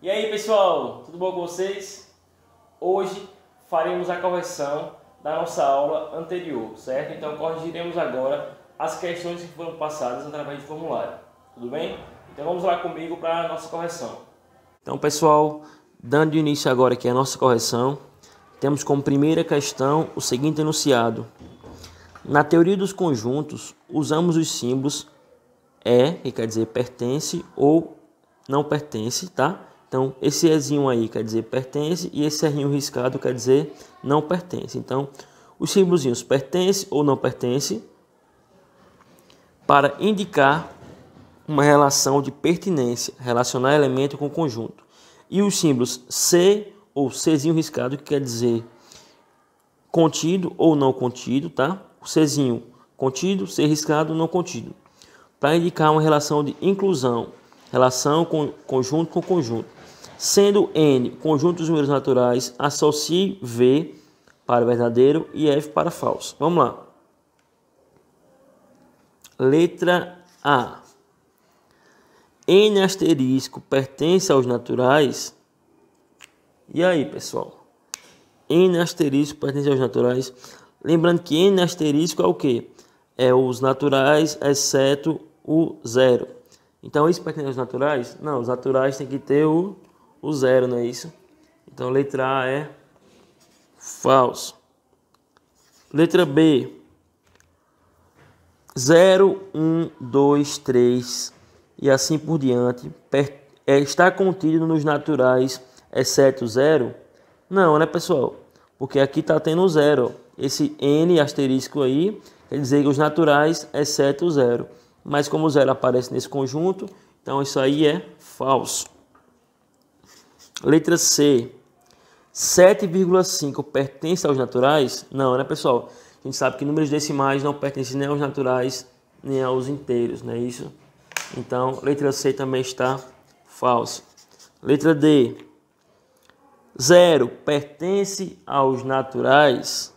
E aí pessoal, tudo bom com vocês? Hoje faremos a correção da nossa aula anterior, certo? Então corrigiremos agora as questões que foram passadas através de formulário, tudo bem? Então vamos lá comigo para a nossa correção. Então pessoal, dando início agora aqui à nossa correção, temos como primeira questão o seguinte enunciado. Na teoria dos conjuntos, usamos os símbolos é, que quer dizer pertence ou não pertence, tá? Então, esse Ezinho aí quer dizer pertence e esse Rinho riscado quer dizer não pertence. Então, os símbolos pertence ou não pertence para indicar uma relação de pertinência, relacionar elemento com conjunto. E os símbolos C ou Czinho riscado, que quer dizer contido ou não contido, tá? O Czinho contido, C riscado, não contido. Para indicar uma relação de inclusão, relação com conjunto com conjunto. Sendo N conjunto dos números naturais, associe V para verdadeiro e F para falso. Vamos lá. Letra A. N asterisco pertence aos naturais. E aí, pessoal? N asterisco pertence aos naturais. Lembrando que N asterisco é o que? É os naturais, exceto o zero. Então, isso pertence aos naturais? Não, os naturais tem que ter o o zero, não é isso? Então, letra A é falso. Letra B. 0, 1, 2, 3 e assim por diante. É, está contido nos naturais, exceto zero? Não, né, pessoal? Porque aqui está tendo zero. Esse N asterisco aí quer dizer que os naturais, exceto o zero. Mas como o zero aparece nesse conjunto, então isso aí é falso. Letra C. 7,5 pertence aos naturais? Não, né, pessoal? A gente sabe que números decimais não pertencem nem aos naturais, nem aos inteiros, não é isso? Então, letra C também está falsa. Letra D. Zero pertence aos naturais?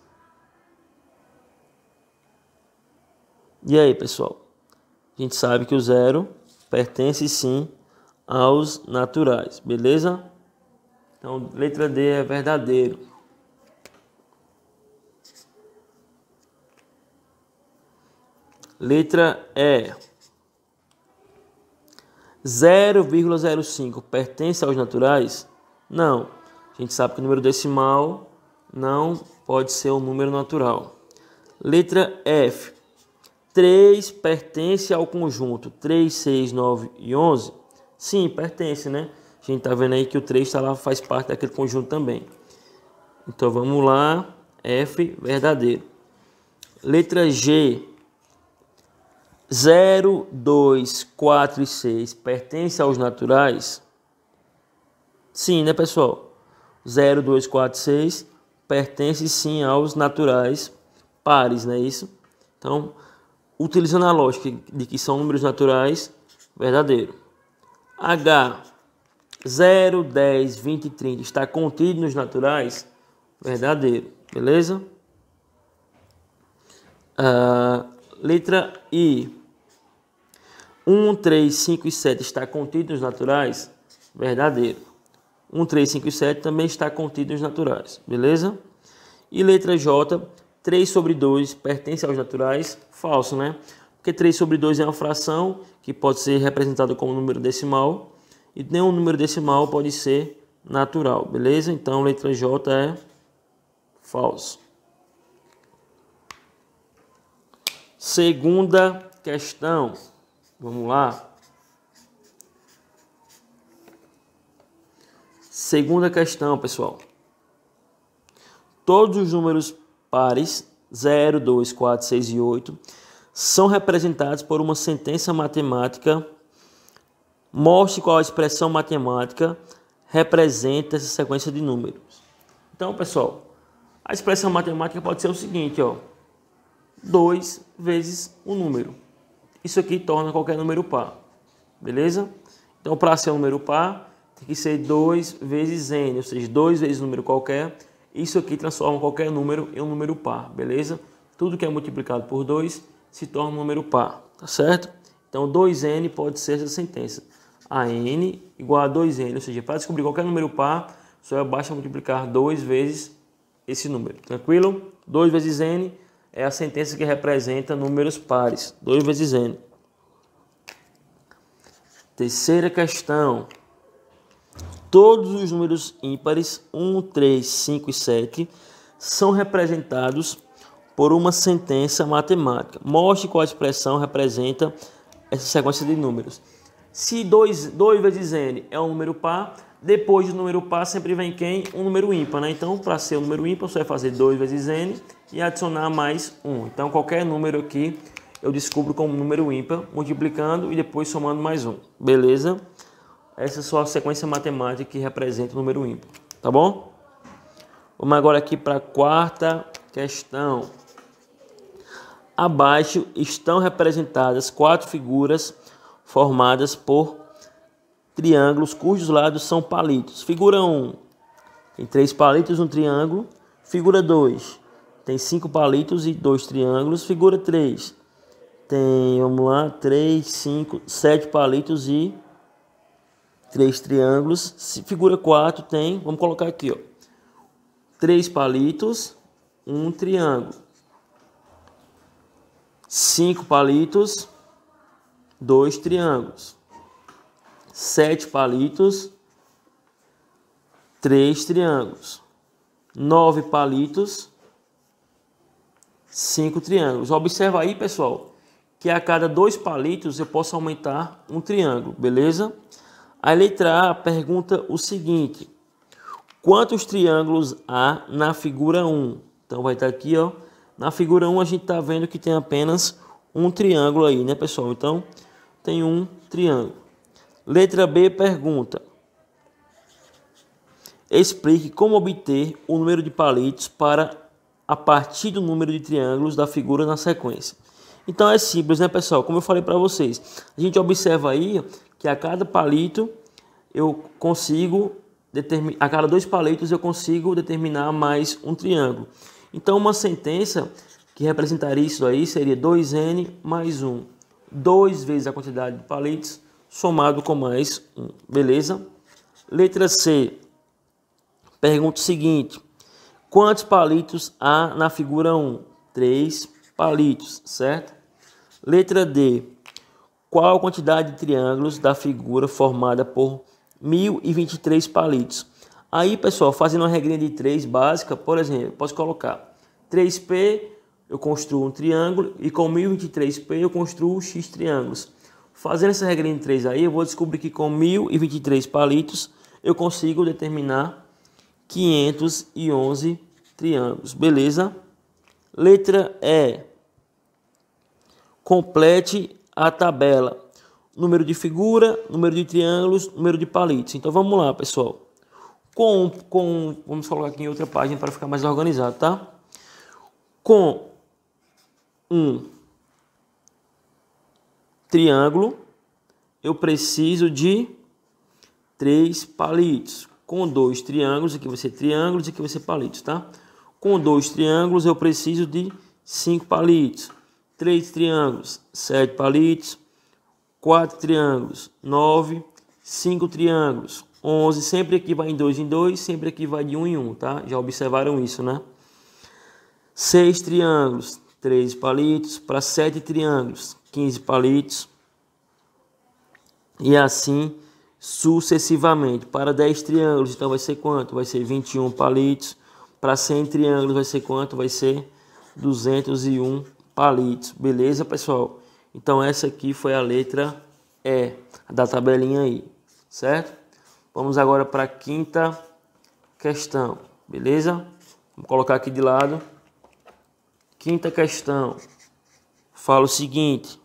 E aí, pessoal? A gente sabe que o zero pertence sim aos naturais, beleza? Então, letra D é verdadeiro. Letra E. 0,05 pertence aos naturais? Não. A gente sabe que o número decimal não pode ser um número natural. Letra F. 3 pertence ao conjunto 3, 6, 9 e 11? Sim, pertence, né? A gente está vendo aí que o 3 tá lá, faz parte daquele conjunto também. Então vamos lá, F verdadeiro. Letra G, 0, 2, 4 e 6 pertencem aos naturais? Sim, né pessoal? 0, 2, 4, e 6 pertence sim aos naturais pares, não é isso? Então, utilizando a lógica de que são números naturais, verdadeiro. H, 0, 10, 20 e 30 está contido nos naturais, verdadeiro, beleza? Uh, letra I. 1, 3, 5 e 7 está contido nos naturais, verdadeiro. 1, 3, 5 e 7 também está contido nos naturais, beleza? E letra J, 3 sobre 2 pertence aos naturais, falso, né? Porque 3 sobre 2 é uma fração que pode ser representada como número decimal e nenhum número decimal pode ser natural, beleza? Então, letra J é falso. Segunda questão. Vamos lá. Segunda questão, pessoal. Todos os números pares 0, 2, 4, 6 e 8 são representados por uma sentença matemática mostre qual a expressão matemática representa essa sequência de números. Então, pessoal, a expressão matemática pode ser o seguinte, ó. 2 vezes o um número. Isso aqui torna qualquer número par. Beleza? Então, para ser um número par, tem que ser 2 vezes n, ou seja, 2 vezes um número qualquer. Isso aqui transforma qualquer número em um número par, beleza? Tudo que é multiplicado por 2 se torna um número par, tá certo? Então, 2n pode ser essa sentença a n igual a 2n. Ou seja, para descobrir qualquer número par, só é basta multiplicar 2 vezes esse número. Tranquilo? 2 vezes n é a sentença que representa números pares. 2 vezes n. Terceira questão. Todos os números ímpares 1, 3, 5 e 7 são representados por uma sentença matemática. Mostre qual expressão representa essa sequência de números. Se 2, vezes n é um número par, depois do número par sempre vem quem? Um número ímpar, né? Então, para ser um número ímpar, você vai fazer 2 vezes n e adicionar mais 1. Então, qualquer número aqui eu descubro como número ímpar, multiplicando e depois somando mais 1. Beleza? Essa é só a sequência matemática que representa o número ímpar, tá bom? Vamos agora aqui para a quarta questão. Abaixo estão representadas quatro figuras formadas por triângulos cujos lados são palitos. Figura 1 tem três palitos, um triângulo. Figura 2 tem cinco palitos e dois triângulos. Figura 3 tem, vamos lá, três, cinco, sete palitos e três triângulos. Figura 4 tem, vamos colocar aqui, ó, três palitos, um triângulo. Cinco palitos, dois triângulos. Sete palitos, três triângulos. Nove palitos, cinco triângulos. Observa aí, pessoal, que a cada dois palitos eu posso aumentar um triângulo, beleza? A letra A pergunta o seguinte: quantos triângulos há na figura 1? Então vai estar aqui, ó. Na figura 1 a gente está vendo que tem apenas um triângulo aí, né, pessoal? Então tem um triângulo. Letra B pergunta: Explique como obter o número de palitos para a partir do número de triângulos da figura na sequência. Então é simples, né, pessoal? Como eu falei para vocês, a gente observa aí que a cada palito eu consigo a cada dois palitos eu consigo determinar mais um triângulo. Então uma sentença que representaria isso aí seria 2n mais 1. 2 vezes a quantidade de palitos somado com mais 1, beleza? Letra C, pergunta o seguinte, quantos palitos há na figura 1? 3 palitos, certo? Letra D, qual a quantidade de triângulos da figura formada por 1023 palitos? Aí, pessoal, fazendo uma regrinha de 3 básica, por exemplo, posso colocar 3P eu construo um triângulo e com 1023p eu construo x triângulos. Fazendo essa regra de 3 aí, eu vou descobrir que com 1023 palitos eu consigo determinar 511 triângulos, beleza? Letra E. Complete a tabela. Número de figura, número de triângulos, número de palitos. Então vamos lá, pessoal. Com, com vamos colocar aqui em outra página para ficar mais organizado, tá? Com um triângulo, eu preciso de três palitos. Com dois triângulos, aqui você triângulos e aqui você palitos, tá? Com dois triângulos eu preciso de cinco palitos. Três triângulos, sete palitos. Quatro triângulos, nove. Cinco triângulos, onze. sempre aqui vai em dois em dois, sempre aqui vai de um em um, tá? Já observaram isso, né? Seis triângulos, 13 palitos, para 7 triângulos, 15 palitos, e assim sucessivamente. Para 10 triângulos, então vai ser quanto? Vai ser 21 palitos. Para 100 triângulos, vai ser quanto? Vai ser 201 palitos. Beleza, pessoal? Então, essa aqui foi a letra E da tabelinha aí, certo? Vamos agora para a quinta questão, beleza? Vou colocar aqui de lado. Quinta questão fala o seguinte: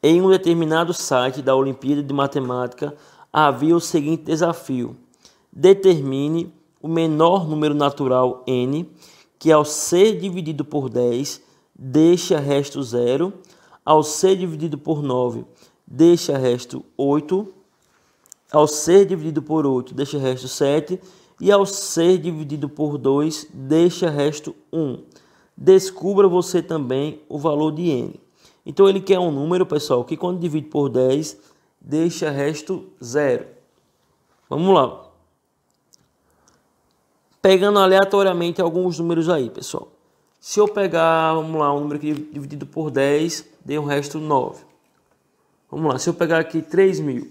em um determinado site da Olimpíada de Matemática havia o seguinte desafio: determine o menor número natural n que ao ser dividido por 10 deixa resto 0, ao ser dividido por 9 deixa resto 8, ao ser dividido por 8 deixa resto 7 e ao ser dividido por 2, deixa resto 1. Um. Descubra você também o valor de n. Então ele quer um número, pessoal, que quando divide por 10, deixa resto 0. Vamos lá. Pegando aleatoriamente alguns números aí, pessoal. Se eu pegar, vamos lá, um número aqui dividido por 10, dei um resto 9. Vamos lá, se eu pegar aqui 3.000,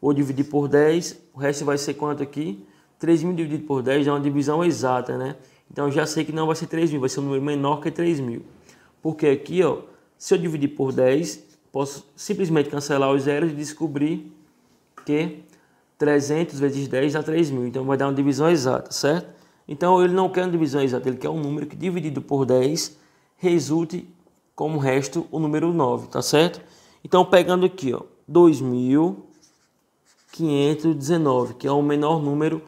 vou dividir por 10, o resto vai ser quanto aqui? 3 mil dividido por 10 é uma divisão exata, né? Então eu já sei que não vai ser 3 mil, vai ser um número menor que 3 mil. Porque aqui, ó, se eu dividir por 10, posso simplesmente cancelar os zeros e descobrir que 300 vezes 10 dá 3 mil. Então vai dar uma divisão exata, certo? Então ele não quer uma divisão exata, ele quer um número que dividido por 10 resulte como resto o número 9, tá certo? Então pegando aqui, ó, 2 mil 519, que é o menor número,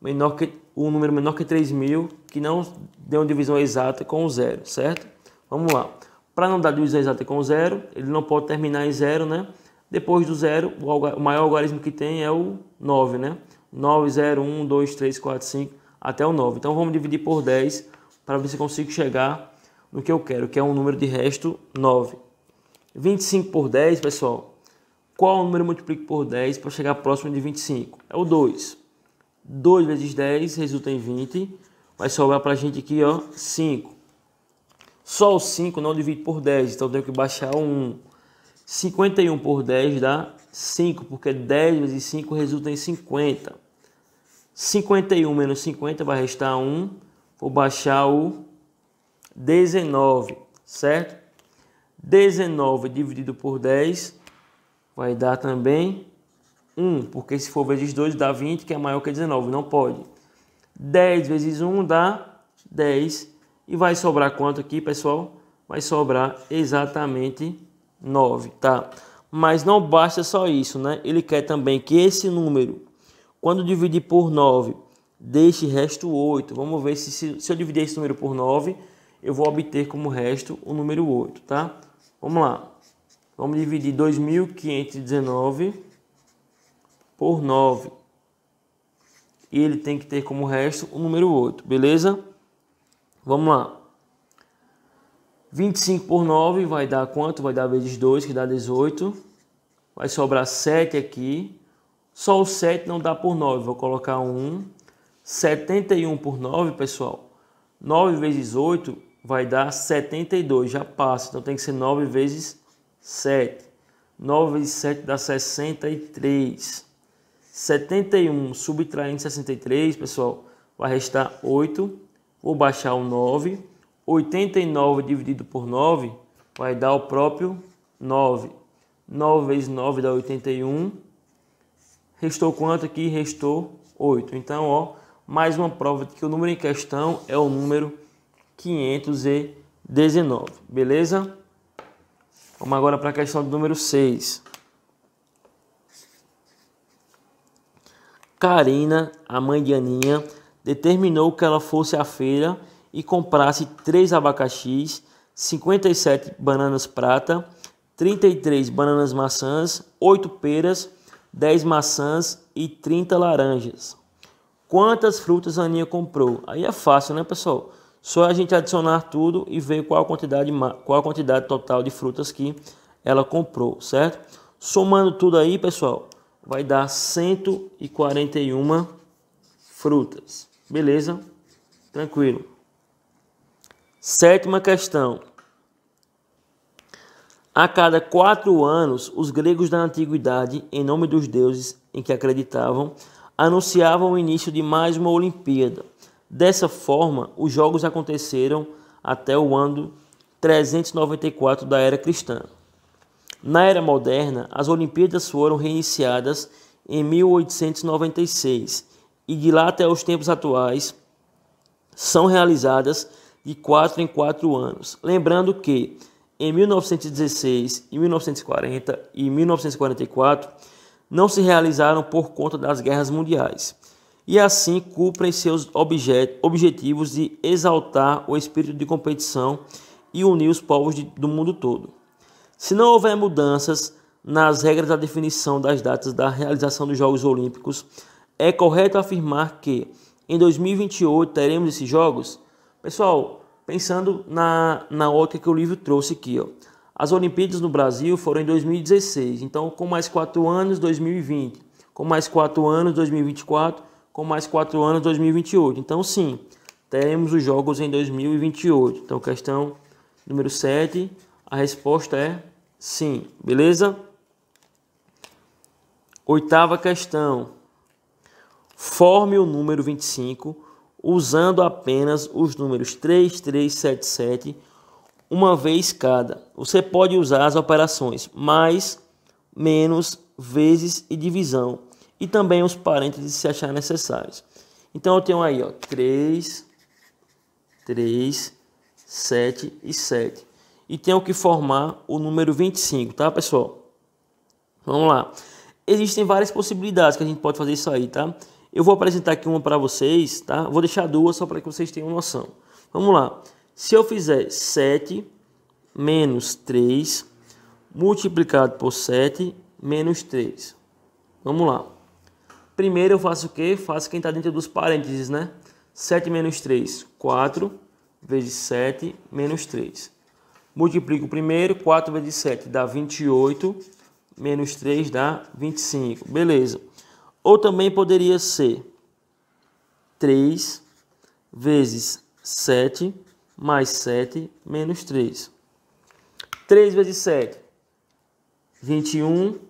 menor que um número menor que 3000, que não deu uma divisão exata com o zero, certo? Vamos lá. Para não dar divisão exata com o zero, ele não pode terminar em zero, né? Depois do zero, o maior algarismo que tem é o 9, né? 9, 0, 1, 2, 3, 4, 5, até o 9. Então vamos dividir por 10 para ver se consigo chegar no que eu quero, que é um número de resto 9. 25 por 10, pessoal, qual número multiplico por 10 para chegar próximo de 25? É o 2. 2 vezes 10 resulta em 20. Vai sobrar para a gente aqui, ó, 5. Só o 5 não divide por 10, então tenho que baixar o 1. 51 por 10 dá 5, porque 10 vezes 5 resulta em 50. 51 menos 50 vai restar 1. Vou baixar o 19, certo? 19 dividido por 10 vai dar também 1, porque se for vezes 2 dá 20, que é maior que 19, não pode. 10 vezes 1 dá 10, e vai sobrar quanto aqui, pessoal? Vai sobrar exatamente 9, tá? Mas não basta só isso, né? Ele quer também que esse número, quando dividir por 9, deixe resto 8. Vamos ver se, se, se eu dividir esse número por 9, eu vou obter como resto o número 8, tá? Vamos lá. Vamos dividir 2.519 por 9. E ele tem que ter como resto o número 8, beleza? Vamos lá. 25 por 9 vai dar quanto? Vai dar vezes 2, que dá 18. Vai sobrar 7 aqui. Só o 7 não dá por 9, vou colocar 1. 71 por 9, pessoal. 9 vezes 8 vai dar 72, já passa. Então tem que ser 9 vezes 7. 9 e 7 dá 63. 71 subtraindo 63, pessoal, vai restar 8. Vou baixar o 9. 89 dividido por 9 vai dar o próprio 9. 9 vezes 9 dá 81. Restou quanto aqui? Restou 8. Então, ó, mais uma prova de que o número em questão é o número 519. Beleza? Vamos agora para a questão do número 6. Karina, a mãe de Aninha, determinou que ela fosse à feira e comprasse 3 abacaxis, 57 bananas prata, 33 bananas maçãs, 8 peras, 10 maçãs e 30 laranjas. Quantas frutas a Aninha comprou? Aí é fácil, né, pessoal? Só a gente adicionar tudo e ver qual a quantidade, qual a quantidade total de frutas que ela comprou, certo? Somando tudo aí, pessoal, vai dar 141 frutas. Beleza? Tranquilo. Sétima questão. A cada quatro anos, os gregos da antiguidade, em nome dos deuses em que acreditavam, anunciavam o início de mais uma Olimpíada. Dessa forma, os jogos aconteceram até o ano 394 da era cristã. Na era moderna, as Olimpíadas foram reiniciadas em 1896 e de lá até os tempos atuais são realizadas de 4 em 4 anos. Lembrando que em 1916 e 1940 e 1944 não se realizaram por conta das guerras mundiais e assim cumprem seus objet objetivos de exaltar o espírito de competição e unir os povos de, do mundo todo. Se não houver mudanças nas regras da definição das datas da realização dos Jogos Olímpicos, é correto afirmar que em 2028 teremos esses Jogos? Pessoal, pensando na, na ótica que o livro trouxe aqui, ó. as Olimpíadas no Brasil foram em 2016, então com mais 4 anos, 2020, com mais 4 anos, 2024 com mais quatro anos 2028. Então, sim, teremos os jogos em 2028. Então, questão número 7, a resposta é sim, beleza? Oitava questão. Forme o número 25 usando apenas os números 3, 3, 7, 7, uma vez cada. Você pode usar as operações mais, menos, vezes e divisão e também os parênteses se achar necessários. Então eu tenho aí ó, 3, 3, 7 e 7. E tenho que formar o número 25, tá pessoal? Vamos lá. Existem várias possibilidades que a gente pode fazer isso aí, tá? Eu vou apresentar aqui uma para vocês, tá? Vou deixar duas só para que vocês tenham noção. Vamos lá. Se eu fizer 7 menos 3 multiplicado por 7 menos 3. Vamos lá. Primeiro eu faço o quê? Faço quem está dentro dos parênteses, né? 7 menos 3, 4 vezes 7 menos 3. Multiplico o primeiro, 4 vezes 7 dá 28, menos 3 dá 25. Beleza. Ou também poderia ser 3 vezes 7 mais 7 menos 3. 3 vezes 7, 21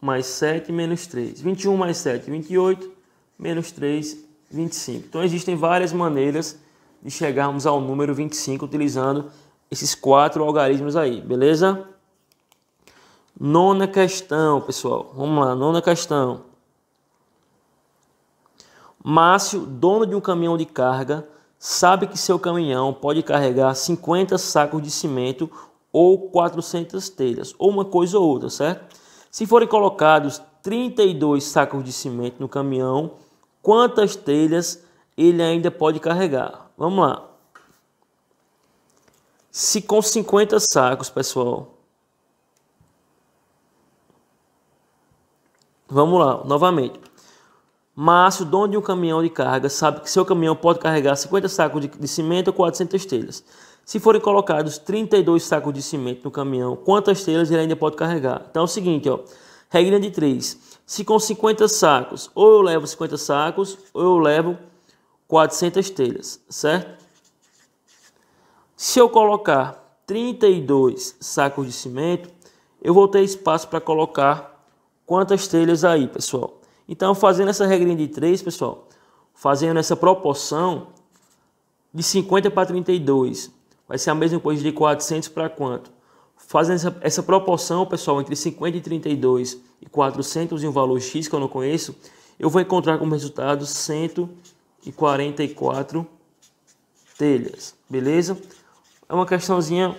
mais 7, menos 3. 21 mais 7, 28, menos 3, 25. Então existem várias maneiras de chegarmos ao número 25 utilizando esses quatro algarismos aí, beleza? Nona questão, pessoal. Vamos lá, nona questão. Márcio, dono de um caminhão de carga, sabe que seu caminhão pode carregar 50 sacos de cimento ou 400 telhas, ou uma coisa ou outra, certo? Se forem colocados 32 sacos de cimento no caminhão, quantas telhas ele ainda pode carregar? Vamos lá. Se com 50 sacos, pessoal. Vamos lá, novamente. Márcio, dono de um caminhão de carga, sabe que seu caminhão pode carregar 50 sacos de, de cimento ou 400 telhas. Se forem colocados 32 sacos de cimento no caminhão, quantas telhas ele ainda pode carregar? Então é o seguinte, ó. Regra de 3. Se com 50 sacos, ou eu levo 50 sacos, ou eu levo 400 telhas, certo? Se eu colocar 32 sacos de cimento, eu vou ter espaço para colocar quantas telhas aí, pessoal? Então, fazendo essa regrinha de 3, pessoal, fazendo essa proporção de 50 para 32, vai ser a mesma coisa de 400 para quanto? Fazendo essa, essa proporção, pessoal, entre 50 e 32 e 400 e um valor X que eu não conheço, eu vou encontrar como resultado 144 telhas, beleza? É uma questãozinha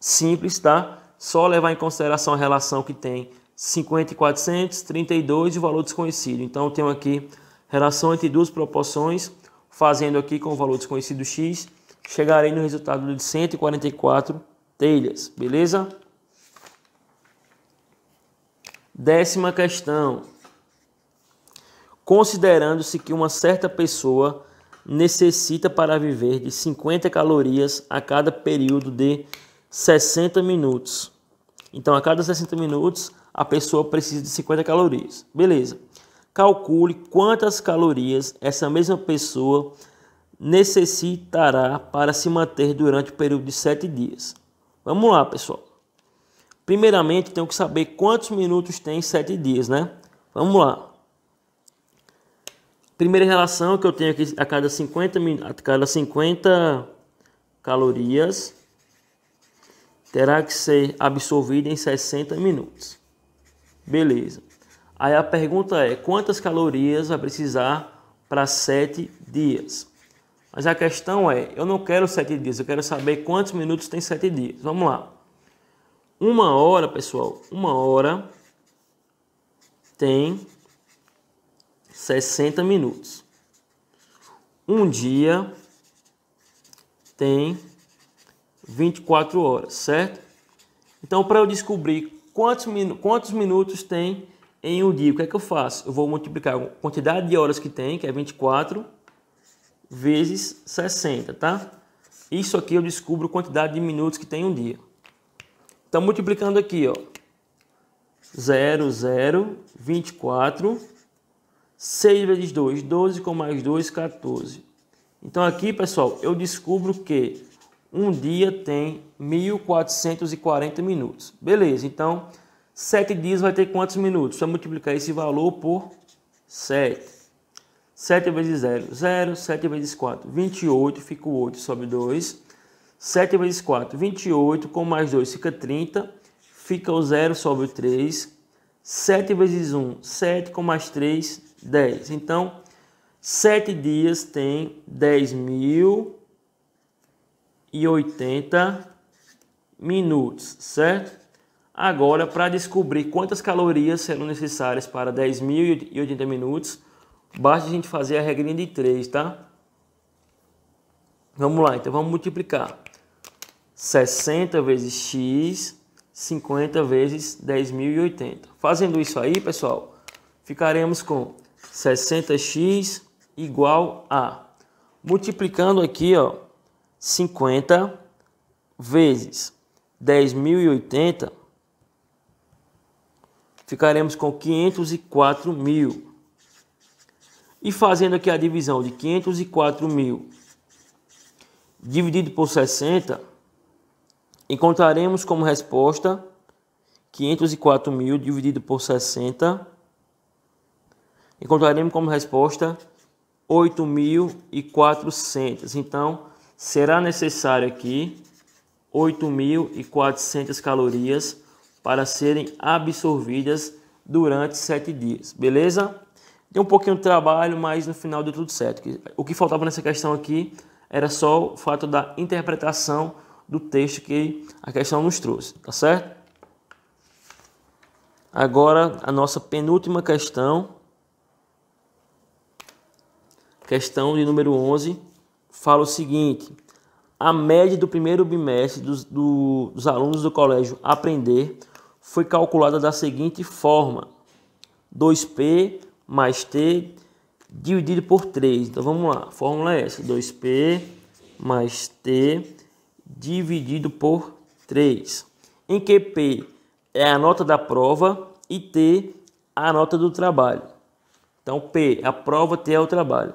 simples, tá? Só levar em consideração a relação que tem 50 e 400, 32 e o valor desconhecido. Então, eu tenho aqui relação entre duas proporções, fazendo aqui com o valor desconhecido x chegarei no resultado de 144 telhas, beleza? Décima questão. Considerando-se que uma certa pessoa necessita para viver de 50 calorias a cada período de 60 minutos. Então, a cada 60 minutos, a pessoa precisa de 50 calorias. Beleza. Calcule quantas calorias essa mesma pessoa precisa necessitará para se manter durante o período de sete dias. Vamos lá, pessoal. Primeiramente, tenho que saber quantos minutos tem sete dias, né? Vamos lá. Primeira relação que eu tenho aqui a cada 50, a cada 50 calorias terá que ser absorvida em 60 minutos. Beleza. Aí a pergunta é: quantas calorias vai precisar para sete dias? Mas a questão é, eu não quero sete dias, eu quero saber quantos minutos tem sete dias. Vamos lá. Uma hora, pessoal, uma hora tem 60 minutos. Um dia tem 24 horas, certo? Então, para eu descobrir quantos, minu quantos minutos tem em um dia, o que é que eu faço? Eu vou multiplicar a quantidade de horas que tem, que é 24, vezes 60, tá? Isso aqui eu descubro a quantidade de minutos que tem um dia. Então, multiplicando aqui, ó. 0, 0, 24, 6 vezes 2, 12, com mais 2, 14. Então, aqui, pessoal, eu descubro que um dia tem 1.440 minutos. Beleza, então, 7 dias vai ter quantos minutos? Só multiplicar esse valor por 7. 7 vezes 0, 0. 7 vezes 4, 28. Fica o 8, sobe 2. 7 vezes 4, 28. Com mais 2, fica 30. Fica o 0, sobe o 3. 7 vezes 1, 7. Com mais 3, 10. Então, 7 dias tem 10.080 minutos, certo? Agora, para descobrir quantas calorias serão necessárias para 10.080 minutos, Basta a gente fazer a regrinha de 3, tá? Vamos lá, então vamos multiplicar. 60 vezes x, 50 vezes 10.080. Fazendo isso aí, pessoal, ficaremos com 60x igual a... Multiplicando aqui, ó, 50 vezes 10.080, ficaremos com 504 mil. E fazendo aqui a divisão de 504 mil dividido por 60, encontraremos como resposta 504 mil dividido por 60, encontraremos como resposta 8.400. Então, será necessário aqui 8.400 calorias para serem absorvidas durante 7 dias, beleza? Deu um pouquinho de trabalho, mas no final deu tudo certo. O que faltava nessa questão aqui era só o fato da interpretação do texto que a questão nos trouxe, tá certo? Agora a nossa penúltima questão, questão de número 11, fala o seguinte: a média do primeiro bimestre dos, do, dos alunos do colégio Aprender foi calculada da seguinte forma: 2P mais T dividido por 3. Então vamos lá, a fórmula é essa, 2P mais T dividido por 3. Em que P é a nota da prova e T a nota do trabalho. Então P é a prova, T é o trabalho.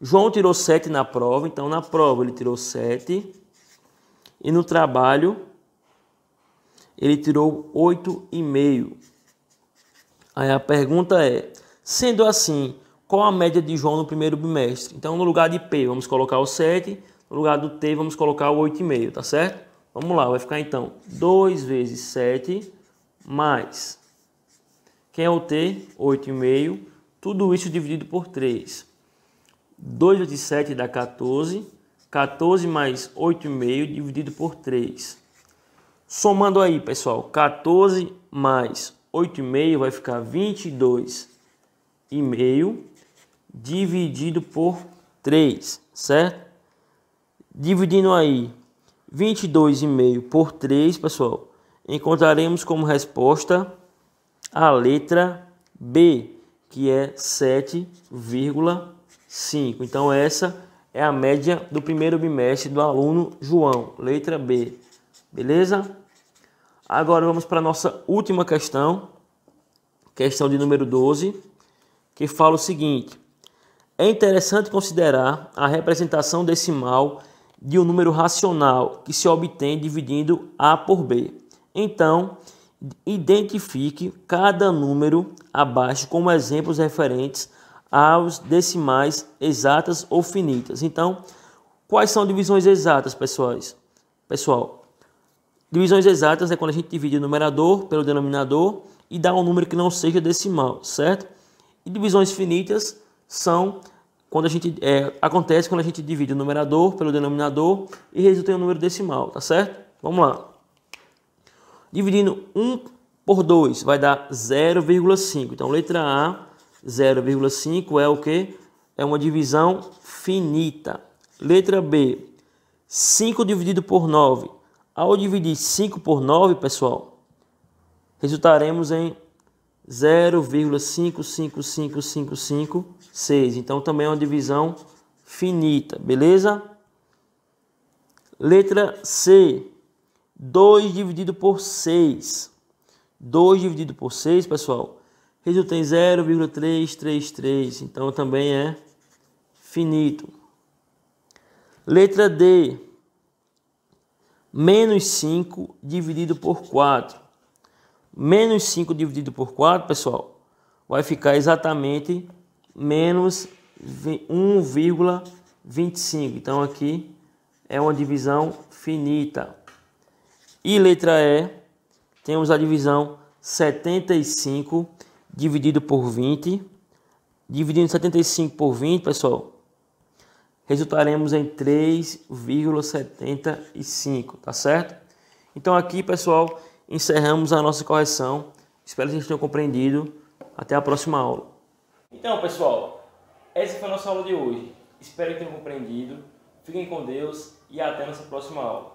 João tirou 7 na prova, então na prova ele tirou 7 e no trabalho ele tirou 8,5. Aí a pergunta é: Sendo assim, qual a média de João no primeiro bimestre? Então, no lugar de P, vamos colocar o 7, no lugar do T, vamos colocar o 8,5, tá certo? Vamos lá, vai ficar então 2 vezes 7 mais. Quem é o T? 8,5. Tudo isso dividido por 3. 2 vezes 7 dá 14. 14 mais 8,5 dividido por 3. Somando aí, pessoal, 14 mais 8,5 vai ficar 22 e meio dividido por 3, certo? Dividindo aí 22,5 por 3, pessoal, encontraremos como resposta a letra B, que é 7,5. Então essa é a média do primeiro bimestre do aluno João, letra B. Beleza? Agora vamos para a nossa última questão, questão de número 12 que fala o seguinte: é interessante considerar a representação decimal de um número racional que se obtém dividindo A por B. Então, identifique cada número abaixo como exemplos referentes aos decimais exatas ou finitas. Então, quais são divisões exatas, pessoais? Pessoal, divisões exatas é quando a gente divide o numerador pelo denominador e dá um número que não seja decimal, certo? E divisões finitas são quando a gente é, acontece quando a gente divide o numerador pelo denominador e resulta em um número decimal, tá certo? Vamos lá. Dividindo 1 por 2 vai dar 0,5. Então letra A, 0,5 é o que? É uma divisão finita. Letra B, 5 dividido por 9. Ao dividir 5 por 9, pessoal, resultaremos em 0,555556. Então também é uma divisão finita, beleza? Letra C. 2 dividido por 6. 2 dividido por 6, pessoal, resulta em 0,333. Então também é finito. Letra D. Menos 5 dividido por 4. Menos 5 dividido por 4, pessoal, vai ficar exatamente menos 1,25. Então, aqui é uma divisão finita. E letra E, temos a divisão 75 dividido por 20. Dividindo 75 por 20, pessoal, resultaremos em 3,75, tá certo? Então aqui, pessoal, encerramos a nossa correção. Espero que vocês tenham compreendido. Até a próxima aula. Então, pessoal, essa foi a nossa aula de hoje. Espero que tenham compreendido. Fiquem com Deus e até a nossa próxima aula.